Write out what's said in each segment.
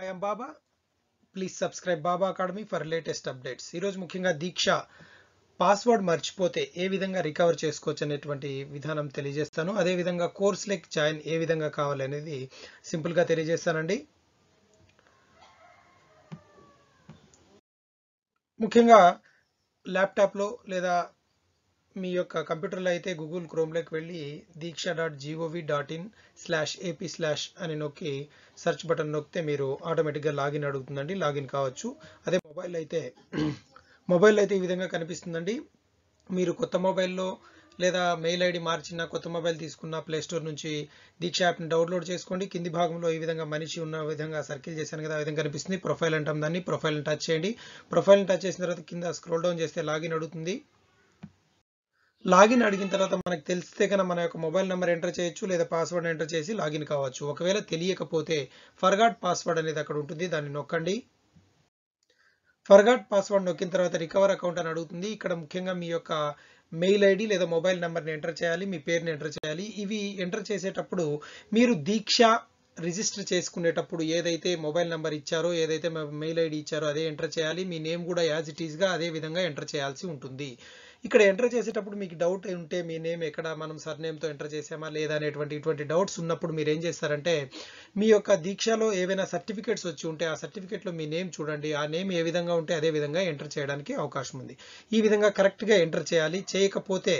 I Baba please subscribe Baba academy for latest updates ఈరోజు ముఖ్యంగా దీక్ష password మర్చిపోతే ఏ విధంగా రికవర్ చేసుకోవచ్చు అనేటువంటి విధానం తెలియజేస్తాను అదేవిధంగా కోర్స్ లెక్ జాయిన్ ఏ విధంగా కావాలనేది సింపుల్గా తెలియజేస్తానండి ముఖ్యంగా ల్యాప్టాప్లో లేదా మీ యొక్క కంప్యూటర్లో అయితే గూగుల్ క్రోమ్లోకి వెళ్ళి Diksha dot G O V dot in slash AP slash అని నొక్కి సెర్చ్ బటన్ నొక్కితే మీరు ఆటోమేటిక్గా లాగిన్ అడుగుతుందండి లాగిన్ కావచ్చు అదే మొబైల్ అయితే మొబైల్ అయితే ఈ విధంగా కనిపిస్తుందండి మీరు కొత్త మొబైల్లో లేదా మెయిల్ ఐడి మార్చిన కొత్త మొబైల్ తీసుకున్న ప్లేస్టోర్ నుంచి దీక్ష యాప్ని డౌన్లోడ్ చేసుకోండి కింది భాగంలో ఈ విధంగా మనిషి ఉన్న విధంగా సర్కిల్ చేశాను కదా ఆ విధంగా కనిపిస్తుంది ప్రొఫైల్ అంటాం దాన్ని ప్రొఫైల్ని టచ్ చేయండి ప్రొఫైల్ని టచ్ చేసిన తర్వాత కింద స్క్రోల్ డౌన్ చేస్తే లాగిన్ అడుగుతుంది లాగిన్ అడిగిన తర్వాత మనకు తెలిస్తే కనుక మన యొక్క మొబైల్ నెంబర్ ఎంటర్ చేయొచ్చు లేదా పాస్వర్డ్ ఎంటర్ చేసి లాగిన్ కావచ్చు ఒకవేళ తెలియకపోతే ఫర్గాట్ పాస్వర్డ్ అనేది అక్కడ ఉంటుంది దాన్ని నొక్కండి ఫర్గాట్ పాస్వర్డ్ నొక్కిన తర్వాత రికవర్ అకౌంట్ అని అడుగుతుంది ఇక్కడ ముఖ్యంగా మీ యొక్క మెయిల్ ఐడి లేదా మొబైల్ నెంబర్ని ఎంటర్ చేయాలి మీ పేరుని ఎంటర్ చేయాలి ఇవి ఎంటర్ చేసేటప్పుడు మీరు దీక్ష రిజిస్టర్ చేసుకునేటప్పుడు ఏదైతే మొబైల్ నెంబర్ ఇచ్చారో ఏదైతే మెయిల్ ఐడి ఇచ్చారో అదే ఎంటర్ చేయాలి మీ నేమ్ కూడా యాజ్ ఇట్ ఈస్గా అదే విధంగా ఎంటర్ చేయాల్సి ఉంటుంది ఇక్కడ ఎంటర్ చేసేటప్పుడు మీకు డౌట్ ఉంటే మీ నేమ్ ఎక్కడ మనం సర్నేమ్తో ఎంటర్ చేసామా లేదా అనేటువంటి ఇటువంటి డౌట్స్ ఉన్నప్పుడు మీరు ఏం చేస్తారంటే మీ యొక్క దీక్షలో ఏవైనా సర్టిఫికేట్స్ వచ్చి ఉంటే ఆ సర్టిఫికేట్లో మీ నేమ్ చూడండి ఆ నేమ్ ఏ విధంగా ఉంటే అదే విధంగా ఎంటర్ చేయడానికి అవకాశం ఉంది ఈ విధంగా కరెక్ట్గా ఎంటర్ చేయాలి చేయకపోతే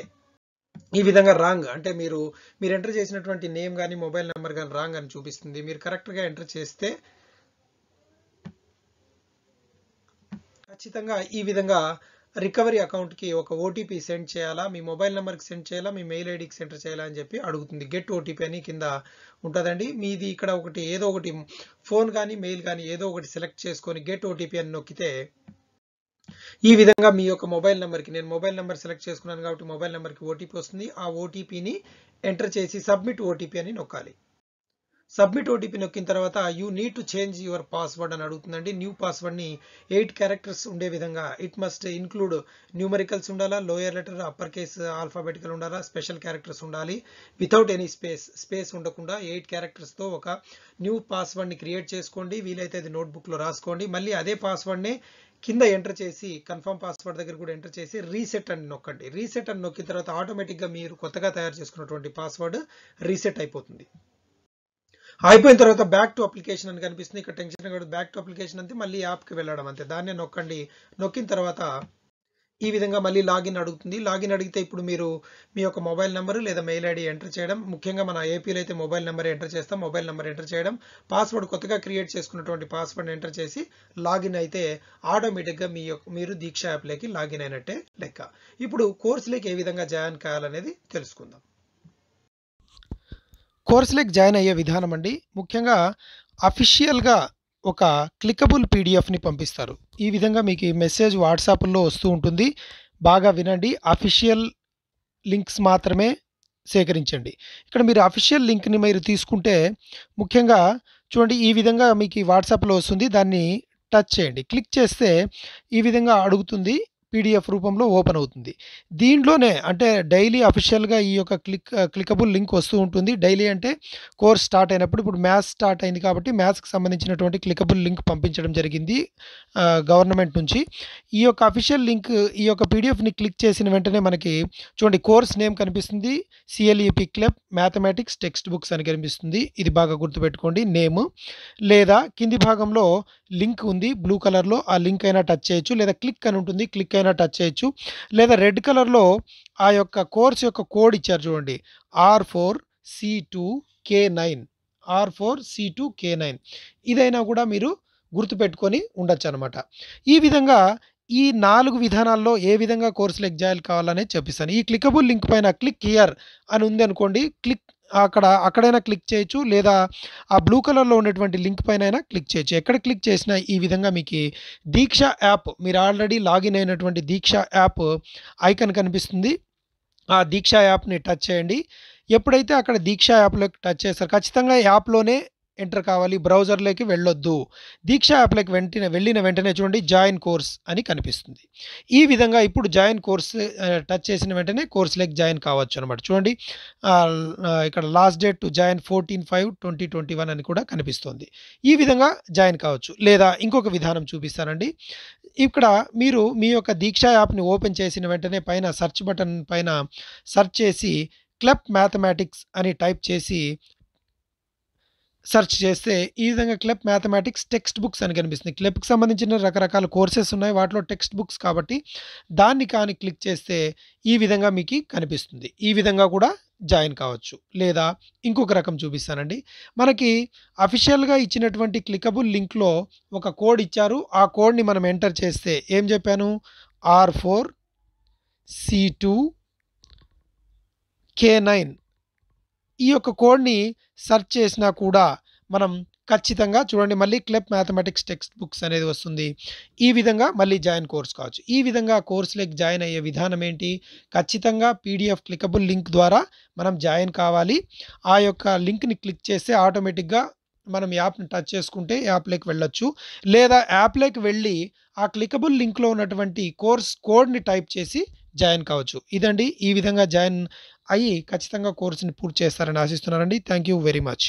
ఈ విధంగా రాంగ్ అంటే మీరు మీరు ఎంటర్ చేసినటువంటి నేమ్ కానీ మొబైల్ నెంబర్ కానీ రాంగ్ అని చూపిస్తుంది మీరు కరెక్ట్గా ఎంటర్ చేస్తే ఖచ్చితంగా ఈ విధంగా రికవరీ అకౌంట్కి ఒక ఓటీపీ సెండ్ చేయాలా మీ మొబైల్ నెంబర్కి సెండ్ చేయాలా మీ మెయిల్ ఐడికి సెంటర్ చేయాలా అని చెప్పి అడుగుతుంది గెట్ ఓటీపీ అని కింద ఉంటుందండి మీది ఇక్కడ ఒకటి ఏదో ఒకటి ఫోన్ కానీ మెయిల్ కానీ ఏదో ఒకటి సెలెక్ట్ చేసుకొని గెట్ ఓటీపీ అని నొక్కితే ఈ విధంగా మీ యొక్క మొబైల్ నెంబర్కి నేను మొబైల్ నెంబర్ సెలెక్ట్ చేసుకున్నాను కాబట్టి మొబైల్ నెంబర్కి ఓటీపీ వస్తుంది ఆ ఓటీపీని ఎంటర్ చేసి సబ్మిట్ ఓటీపీ అని నొక్కాలి సబ్మిట్ ఓటీపీ నొక్కిన తర్వాత you need to change your password అని అడుగుతుందండి న్యూ పాస్వర్డ్ని ఎయిట్ క్యారెక్టర్స్ ఉండే విధంగా ఇట్ మస్ట్ ఇన్క్లూడ్ న్యూమరికల్స్ ఉండాలా lower letter upper case alphabetical ఉండాలా స్పెషల్ క్యారెక్టర్స్ ఉండాలి వితౌట్ ఎనీ స్పేస్ స్పేస్ ఉండకుండా ఎయిట్ క్యారెక్టర్స్తో ఒక న్యూ పాస్వర్డ్ని క్రియేట్ చేసుకోండి వీలైతే అది నోట్బుక్లో రాసుకోండి మళ్ళీ అదే పాస్వర్డ్ని కింద ఎంటర్ చేసి కన్ఫర్మ్ పాస్వర్డ్ దగ్గర కూడా ఎంటర్ చేసి రీసెట్ అని నొక్కండి రీసెట్ అని నొక్కిన తర్వాత ఆటోమేటిక్గా మీరు కొత్తగా తయారు చేసుకున్నటువంటి పాస్వర్డ్ రీసెట్ అయిపోతుంది అయిపోయిన తర్వాత బ్యాక్ టు అప్లికేషన్ అని కనిపిస్తుంది ఇక్కడ టెన్షన్ బ్యాక్ టు అప్లికేషన్ అంతే మళ్ళీ యాప్కి వెళ్ళడం అంతే దాన్నే నొక్కండి నొక్కిన తర్వాత ఈ విధంగా మళ్ళీ లాగిన్ అడుగుతుంది లాగిన్ అడిగితే ఇప్పుడు మీరు మీ యొక్క మొబైల్ నెంబర్ లేదా మెయిల్ ఐడి ఎంటర్ చేయడం ముఖ్యంగా మన ఏపీలో అయితే మొబైల్ నెంబర్ ఎంటర్ చేస్తాం మొబైల్ నెంబర్ ఎంటర్ చేయడం పాస్వర్డ్ కొత్తగా క్రియేట్ చేసుకున్నటువంటి పాస్వర్డ్ ఎంటర్ చేసి లాగిన్ అయితే ఆటోమేటిక్గా మీ యొక్క మీరు దీక్ష యాప్లోకి లాగిన్ అయినట్టే లెక్క ఇప్పుడు కోర్సులకి ఏ విధంగా జాయిన్ కావాలనేది తెలుసుకుందాం కోర్సులోకి జాయిన్ అయ్యే విధానం అండి ముఖ్యంగా అఫీషియల్గా ఒక క్లికబుల్ పీడిఎఫ్ని పంపిస్తారు ఈ విధంగా మీకు ఈ మెసేజ్ వాట్సాప్లో వస్తూ ఉంటుంది బాగా వినండి అఫీషియల్ లింక్స్ మాత్రమే సేకరించండి ఇక్కడ మీరు అఫీషియల్ లింక్ని మీరు తీసుకుంటే ముఖ్యంగా చూడండి ఈ విధంగా మీకు వాట్సాప్లో వస్తుంది దాన్ని టచ్ చేయండి క్లిక్ చేస్తే ఈ విధంగా అడుగుతుంది పీడిఎఫ్ రూపంలో ఓపెన్ అవుతుంది దీంట్లోనే అంటే డైలీ అఫీషియల్గా ఈ యొక్క క్లిక్ క్లికబుల్ లింక్ వస్తూ ఉంటుంది డైలీ అంటే కోర్స్ స్టార్ట్ అయినప్పుడు ఇప్పుడు మ్యాథ్స్ స్టార్ట్ అయింది కాబట్టి మ్యాథ్స్కి సంబంధించినటువంటి క్లికబుల్ లింక్ పంపించడం జరిగింది గవర్నమెంట్ నుంచి ఈ యొక్క అఫీషియల్ లింక్ ఈ యొక్క పీడిఎఫ్ని క్లిక్ చేసిన వెంటనే మనకి చూడండి కోర్స్ నేమ్ కనిపిస్తుంది CLEP club mathematics textbooks అని కనిపిస్తుంది ఇది బాగా గుర్తుపెట్టుకోండి నేమ్ లేదా కింది భాగంలో లింక్ ఉంది బ్లూ కలర్లో ఆ లింక్ అయినా టచ్ చేయొచ్చు లేదా క్లిక్ అని ఉంటుంది క్లిక్ అయినా ఏదైనా టచ్ చేయొచ్చు లేదా రెడ్ కలర్లో ఆ యొక్క కోర్స్ యొక్క కోడ్ ఇచ్చారు చూడండి R four C two K nine R four C two K nine ఇదైనా కూడా మీరు గుర్తుపెట్టుకొని ఉండొచ్చు అనమాట ఈ విధంగా ఈ నాలుగు విధానాల్లో ఏ విధంగా కోర్సులు ఎగ్జాయిల్ కావాలనేది చెప్పిస్తాను ఈ క్లికబుల్ లింక్ పైన క్లిక్ హియర్ అని ఉంది అనుకోండి క్లిక్ అక్కడ అక్కడైనా క్లిక్ చేయొచ్చు లేదా ఆ బ్లూ కలర్లో ఉన్నటువంటి లింక్ పైన అయినా క్లిక్ చేయొచ్చు ఎక్కడ క్లిక్ చేసినా ఈ విధంగా మీకు దీక్ష యాప్ మీరు ఆల్రెడీ లాగిన్ అయినటువంటి దీక్ష యాప్ ఐకన్ కనిపిస్తుంది ఆ దీక్ష యాప్ని టచ్ చేయండి ఎప్పుడైతే అక్కడ దీక్ష యాప్లోకి టచ్ చేస్తారు ఖచ్చితంగా యాప్లోనే ఎంటర్ కావాలి బ్రౌజర్లోకి వెళ్ళొద్దు దీక్ష యాప్లోకి వెంటనే వెళ్ళిన వెంటనే చూడండి జాయిన్ కోర్స్ అని కనిపిస్తుంది ఈ విధంగా ఇప్పుడు జాయిన్ కోర్స్ టచ్ చేసిన వెంటనే కోర్సులోకి జాయిన్ కావచ్చు అనమాట చూడండి ఇక్కడ last date to join fourteen five twenty twenty one అని కూడా కనిపిస్తుంది ఈ విధంగా జాయిన్ కావచ్చు లేదా ఇంకొక విధానం చూపిస్తానండి ఇక్కడ మీరు మీ యొక్క దీక్ష యాప్ని ఓపెన్ చేసిన వెంటనే పైన సెర్చ్ బటన్ పైన సెర్చ్ చేసి క్లబ్ మ్యాథమెటిక్స్ అని టైప్ చేసి సెర్చ్ చేస్తే ఈ విధంగా క్లెప్ మ్యాథమెటిక్స్ టెక్స్ట్ బుక్స్ అని కనిపిస్తుంది క్లెప్కి సంబంధించిన రకరకాల కోర్సెస్ ఉన్నాయి వాటిలో టెక్స్ట్ బుక్స్ కాబట్టి దాన్ని కానీ క్లిక్ చేస్తే ఈ విధంగా మీకు కనిపిస్తుంది ఈ విధంగా కూడా జాయిన్ కావచ్చు లేదా ఇంకొక రకం చూపిస్తానండి మనకి అఫీషియల్గా ఇచ్చినటువంటి క్లికబుల్ లింక్లో ఒక కోడ్ ఇచ్చారు ఆ కోడ్ని మనం ఎంటర్ చేస్తే ఏం చెప్పాను R four C two K nine ఈ యొక్క కోడ్ని సెర్చ్ చేసినా కూడా మనం ఖచ్చితంగా చూడండి మళ్ళీ క్లెప్ మ్యాథమెటిక్స్ టెక్స్ట్ బుక్స్ అనేది వస్తుంది ఈ విధంగా మళ్ళీ జాయిన్ కోర్స్ కావచ్చు ఈ విధంగా కోర్సులకు జాయిన్ అయ్యే విధానం ఏంటి ఖచ్చితంగా పీడిఎఫ్ క్లికబుల్ లింక్ ద్వారా మనం జాయిన్ కావాలి ఆ యొక్క లింక్ని క్లిక్ చేస్తే ఆటోమేటిక్గా మనం యాప్ని టచ్ చేసుకుంటే యాప్లోకి వెళ్ళొచ్చు లేదా యాప్లోకి వెళ్ళి ఆ క్లికబుల్ లింక్లో ఉన్నటువంటి కోర్స్ కోడ్ని టైప్ చేసి జాయిన్ కావచ్చు ఇదండి ఈ విధంగా జాయిన్ అయ్యి ఖచ్చితంగా కోర్సుని పూర్తి చేస్తారని ఆశిస్తున్నారండి థ్యాంక్ యూ వెరీ మచ్